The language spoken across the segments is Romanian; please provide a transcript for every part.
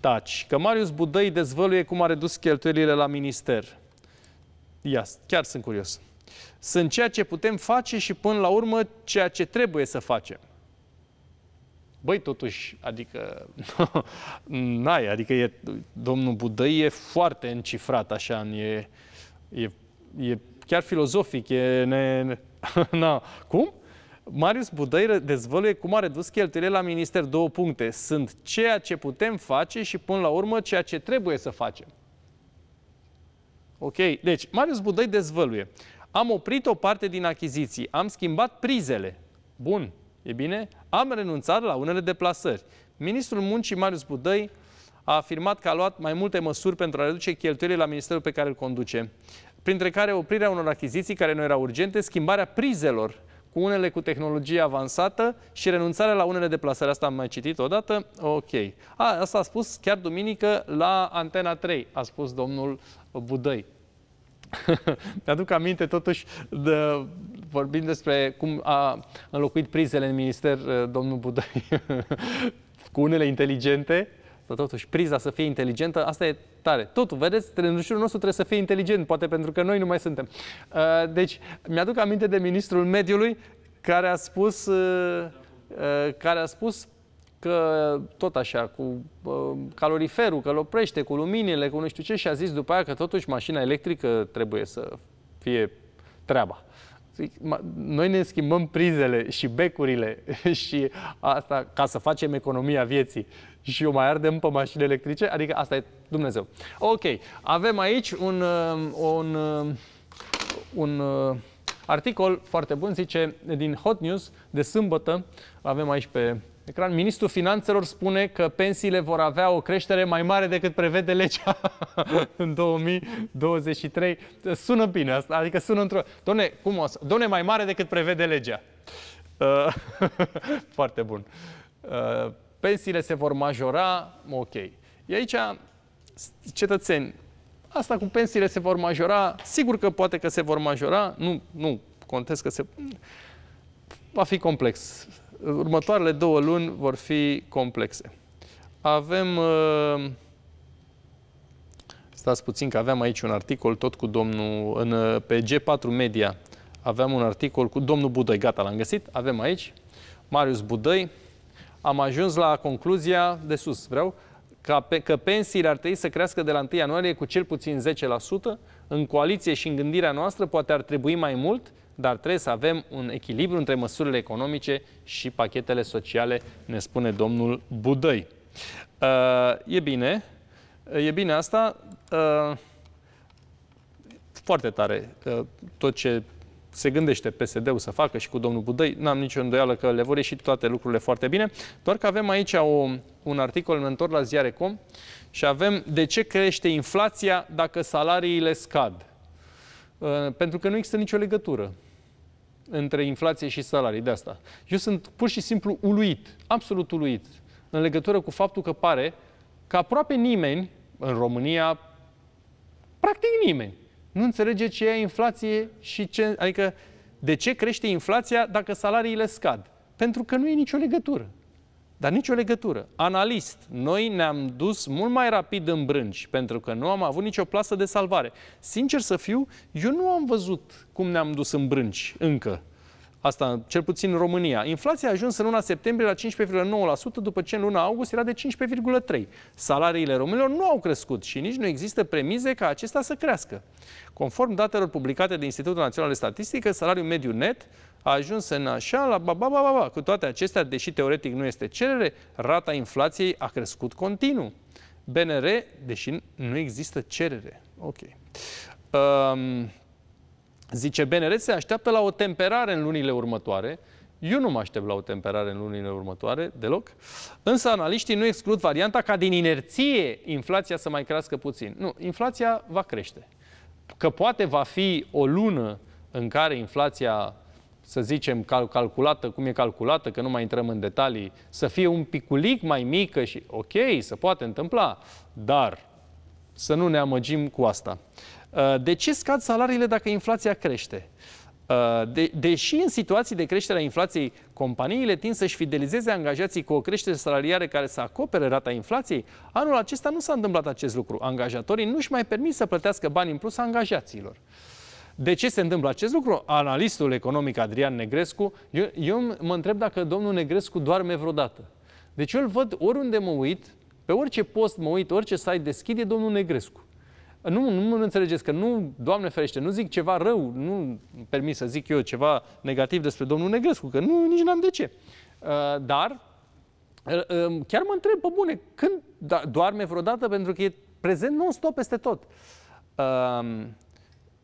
taci, că Marius Budăi dezvăluie cum a redus cheltuielile la minister. Ia, chiar sunt curios. Sunt ceea ce putem face și până la urmă ceea ce trebuie să facem. Băi, totuși, adică, n-ai, adică e, domnul Budăi e foarte încifrat așa, e, e, e chiar filozofic, e, ne, na, cum? Marius Budăi dezvăluie cum a redus cheltuielile la minister două puncte. Sunt ceea ce putem face și până la urmă ceea ce trebuie să facem. Ok, deci Marius Budăi dezvăluie. Am oprit o parte din achiziții, am schimbat prizele. Bun, e bine? Am renunțat la unele deplasări. Ministrul Muncii Marius Budăi a afirmat că a luat mai multe măsuri pentru a reduce cheltuielile la ministerul pe care îl conduce, printre care oprirea unor achiziții care nu erau urgente, schimbarea prizelor cu unele cu tehnologie avansată și renunțarea la unele deplasări. Asta am mai citit odată. Ok. A, asta a spus chiar duminică la Antena 3, a spus domnul Budăi. Mi-aduc aminte totuși de, vorbind despre cum a înlocuit prizele în minister domnul Budăi cu unele inteligente dar totuși, priza să fie inteligentă, asta e tare. Totul, vedeți, trenușurul nostru trebuie să fie inteligent, poate pentru că noi nu mai suntem. Uh, deci, mi-aduc aminte de ministrul mediului care a spus, uh, uh, care a spus că tot așa, cu caloriferul, că îl oprește, cu luminile, cu nu știu ce, și a zis după aia că totuși mașina electrică trebuie să fie treaba. Noi ne schimbăm prizele și becurile și asta ca să facem economia vieții și eu mai ardem pe mașini electrice, adică asta e Dumnezeu. Ok, avem aici un, um, un, um, un uh, articol foarte bun, zice, din Hot News de sâmbătă, avem aici pe ecran, ministrul finanțelor spune că pensiile vor avea o creștere mai mare decât prevede legea în 2023. Sună bine asta, adică sună într-o... Dom'le, cum o să... Dom'le, mai mare decât prevede legea. Uh, foarte bun. Uh, pensiile se vor majora, ok. E aici, cetățeni, asta cu pensiile se vor majora, sigur că poate că se vor majora, nu, nu contez că se... Va fi complex Următoarele două luni vor fi complexe. Avem... Uh, stați puțin că aveam aici un articol tot cu domnul... În, uh, pe G4 Media aveam un articol cu domnul Budăi. Gata, l-am găsit. Avem aici Marius Budăi. Am ajuns la concluzia de sus. Vreau ca pe, că pensiile ar trebui să crească de la 1 ianuarie cu cel puțin 10%. În coaliție și în gândirea noastră poate ar trebui mai mult dar trebuie să avem un echilibru între măsurile economice și pachetele sociale, ne spune domnul Budăi. Uh, e bine, uh, e bine asta. Uh, foarte tare uh, tot ce se gândește PSD-ul să facă și cu domnul Budăi, n-am nicio îndoială că le vor ieși toate lucrurile foarte bine, doar că avem aici o, un articol mentor la ziare.com și avem de ce crește inflația dacă salariile scad. Uh, pentru că nu există nicio legătură între inflație și salarii, de asta. Eu sunt pur și simplu uluit, absolut uluit, în legătură cu faptul că pare că aproape nimeni în România, practic nimeni, nu înțelege ce e inflație și ce, adică de ce crește inflația dacă salariile scad. Pentru că nu e nicio legătură. Dar nicio legătură. Analist, noi ne-am dus mult mai rapid în brânci, pentru că nu am avut nicio plasă de salvare. Sincer să fiu, eu nu am văzut cum ne-am dus în brânci încă. Asta, cel puțin în România. Inflația a ajuns în luna septembrie la 15,9%, după ce în luna august era de 5,3%. Salariile românilor nu au crescut și nici nu există premize ca acesta să crească. Conform datelor publicate de Institutul Național de Statistică, salariul mediu net a ajuns în așa la ba, ba, ba, ba, ba. Cu toate acestea, deși teoretic nu este cerere, rata inflației a crescut continuu. BNR, deși nu există cerere. Ok. Um, Zice BNR se așteaptă la o temperare în lunile următoare. Eu nu mă aștept la o temperare în lunile următoare deloc. Însă analiștii nu exclud varianta ca din inerție inflația să mai crească puțin. Nu, inflația va crește. Că poate va fi o lună în care inflația să zicem, cal- calculată, cum e calculată, că nu mai intrăm în detalii, să fie un piculic mai mică și ok, se poate întâmpla, dar să nu ne amăgim cu asta. Uh, de ce scad salariile dacă inflația crește? Uh, de, deși în situații de creștere a inflației, companiile tind să-și fidelizeze angajații cu o creștere salariare care să acopere rata inflației, anul acesta nu s-a întâmplat acest lucru. Angajatorii nu-și mai permit să plătească bani în plus angajaților. De ce se întâmplă acest lucru? Analistul economic Adrian Negrescu, eu, eu mă întreb dacă domnul Negrescu doarme vreodată. Deci eu îl văd oriunde mă uit, pe orice post mă uit, orice site deschide domnul Negrescu. Nu, nu mă înțelegeți că nu, Doamne ferește, nu zic ceva rău, nu permis să zic eu ceva negativ despre domnul Negrescu, că nu, nici n-am de ce. Uh, dar uh, um, chiar mă întreb, pe bune, când da, doarme vreodată, pentru că e prezent non-stop peste tot. Um,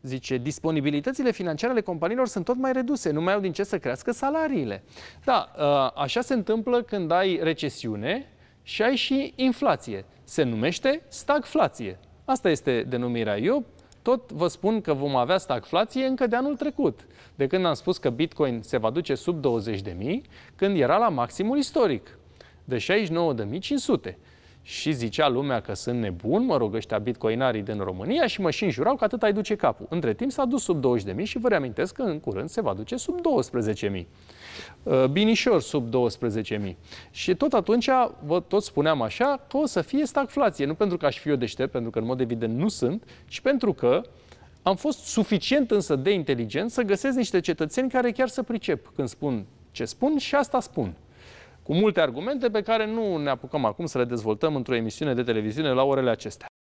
zice, disponibilitățile financiare ale companiilor sunt tot mai reduse, nu mai au din ce să crească salariile. Da, uh, așa se întâmplă când ai recesiune și ai și inflație. Se numește stagflație. Asta este denumirea Eu Tot vă spun că vom avea stagflație încă de anul trecut, de când am spus că Bitcoin se va duce sub 20.000, când era la maximul istoric, de 69.500 și zicea lumea că sunt nebun, mă rog, ăștia bitcoinarii din România și mă și înjurau că atât ai duce capul. Între timp s-a dus sub 20.000 și vă reamintesc că în curând se va duce sub 12.000. Uh, binișor sub 12.000. Și tot atunci vă tot spuneam așa că o să fie stagflație. Nu pentru că aș fi eu deștept, pentru că în mod evident nu sunt, ci pentru că am fost suficient însă de inteligent să găsesc niște cetățeni care chiar să pricep când spun ce spun și asta spun cu multe argumente pe care nu ne apucăm acum să le dezvoltăm într-o emisiune de televiziune la orele acestea.